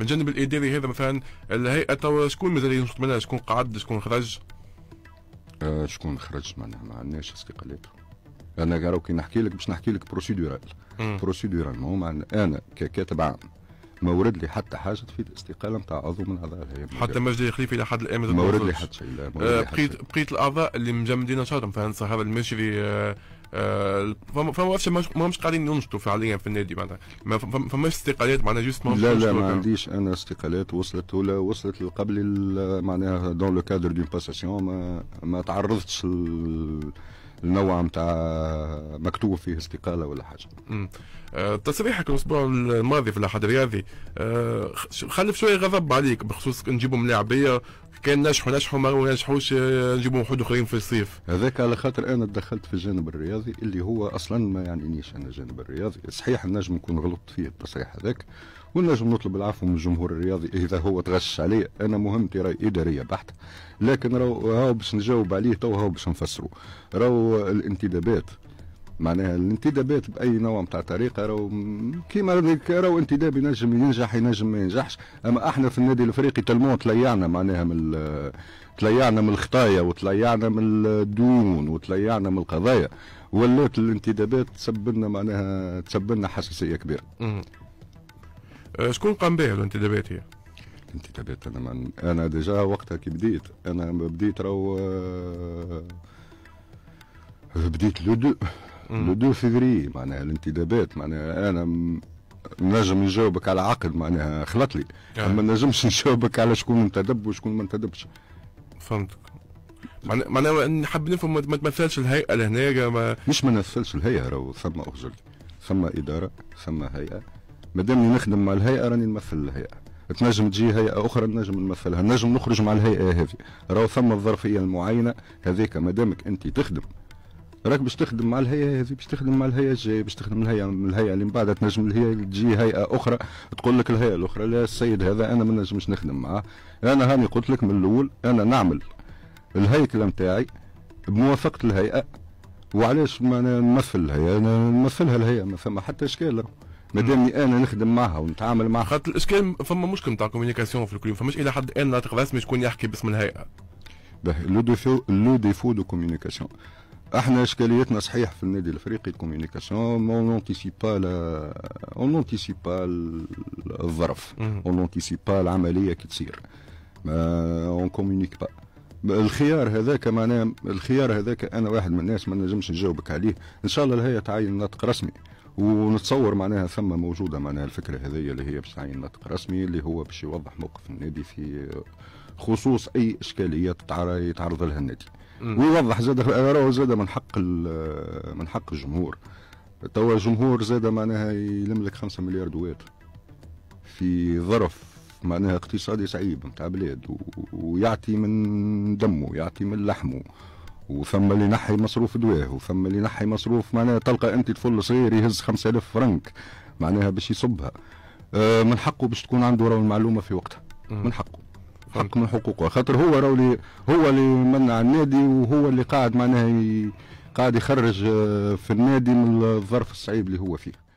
من جانب الاداري هذا مثلا الهيئه شكون مازال ينشط منها شكون قعد شكون خرج؟ آه شكون خرج معناها ما عندناش استقالات انا قاعد كي نحكي لك باش نحكي لك بروسيدورال بروسيدورال انا ككاتب عام ما ورد لي حتى حاجه تفيد الاستقاله نتاع عضو من اعضاء الهيئه حتى مجدي الخليفي الى حد الان ما ورد لي حتى شيء لا آه، بقيت بقيت الاعضاء اللي مجمدين نشاطهم مثلا صاحب المشري آه آه، فما فما ما ماهمش قاعدين ينشطوا فعليا في النادي معناتها ما فماش استقالات معناها جوست ما لا لا ما عنديش انا استقالات وصلت ولا وصلت قبل معناها دون لو كادر دون باساسيون ما, ما تعرضتش النوع نتاع مكتوب فيه استقاله ولا حاجه. آه تصريحك الاسبوع الماضي في الاحد الرياضي آه خلف شويه غضب عليك بخصوص نجيبوا ملاعبيه كان نجحوا نجحوا ما نجحوش آه، نجيبوا وحود اخرين في الصيف هذاك على خاطر انا تدخلت في الجانب الرياضي اللي هو اصلا ما يعنينيش انا الجانب الرياضي صحيح النجم نكون غلطت فيه التصريح هذاك والنجم نطلب العفو من الجمهور الرياضي اذا هو تغش علي انا مهمتي راي اداريه بحته لكن راهو باش نجاوب عليه تو هاو باش نفسروا راهو الانتدابات معناها الانتدابات باي نوع نتاع طريقه راهو كيما راهو انتداب ينجم ينجح ينجم ما ينجحش اما احنا في النادي الافريقي تلمون تليعنا معناها من تليعنا من الخطايا وتليعنا من الديون وتليعنا من القضايا ولات الانتدابات تسبب لنا معناها تسبب لنا حساسيه كبيره. أه، شكون قام بها الانتدابات هي؟ الانتدابات انا من... انا ديجا وقتها كي بديت انا بديت راهو أه، بديت لو دو لو 2 فيفري معناها الانتدابات معناها انا نجم نجاوبك على عقد معناها خلط لي آه. ما نجمش نجاوبك على شكون انتدب وشكون ما انتدبش فهمتك معناها نحب نفهم ما تمثلش الهيئه لهنا ما... مش ما نمثلش الهيئه راهو ثم اخجل ثم اداره ثم هيئه مادامني نخدم مع الهيئه راني نمثل الهيئه تنجم تجي هيئه اخرى نجم نمثلها نجم نخرج مع الهيئه هذه راهو ثم الظرفيه المعينه هذيك ما دامك انت تخدم راك باش تخدم مع الهيئه هذه باش تخدم مع الهيئه الجايه باش تخدم الهيئه من الهيئه اللي من بعدها تنجم الهيئه تجي هيئه اخرى تقول لك الهيئه الاخرى لا السيد هذا انا ما نجمش نخدم معاه انا هاني قلت لك من الاول انا نعمل الهيكله نتاعي بموافقه الهيئه وعلاش ما نمثل الهيئه انا نمثلها الهيئه ما فما حتى اشكال ما دامني انا نخدم معها ونتعامل معها خاطر الاشكال فما مشكل نتاع كوميونيكاسيون في الكليون فماش الى حد الان ناطق اسمي شكون يحكي باسم الهيئه. لو ديفو لو ديفو دو كوميونيكاسيون احنا اشكاليتنا صحيح في النادي الافريقي الكوميونيكاسيون اون نونتيسيبا اون نونتيسيبا الظرف اون نونتيسيبا العمليه كي تصير اون كوميونيك با الخيار هذاك معناه الخيار هذاك انا واحد من الناس ما نجمش نجاوبك عليه ان شاء الله الهيئه تعين ناطق رسمي ونتصور معناها ثم موجوده معناها الفكره هذيا اللي هي باش تعين ناطق رسمي اللي هو باش يوضح موقف النادي في خصوص اي اشكاليات يتعرض لها النادي ويوضح زاد راهو زاد من حق من حق الجمهور توا الجمهور زاد معناها يملك 5 مليار دولار في ظرف معناها اقتصادي صعيب نتاع بلاد ويعطي من دمه يعطي من لحمه وثم اللي ينحي مصروف دواه وثم اللي ينحي مصروف معناها تلقى انت طفل صغير يهز 5000 فرنك معناها باش يصبها آه، من حقه باش تكون عنده راهو المعلومه في وقتها من حقه حق من حقوقه خاطر هو راهو اللي هو اللي منع النادي وهو اللي قاعد معناها قاعد يخرج آه، في النادي من الظرف الصعيب اللي هو فيه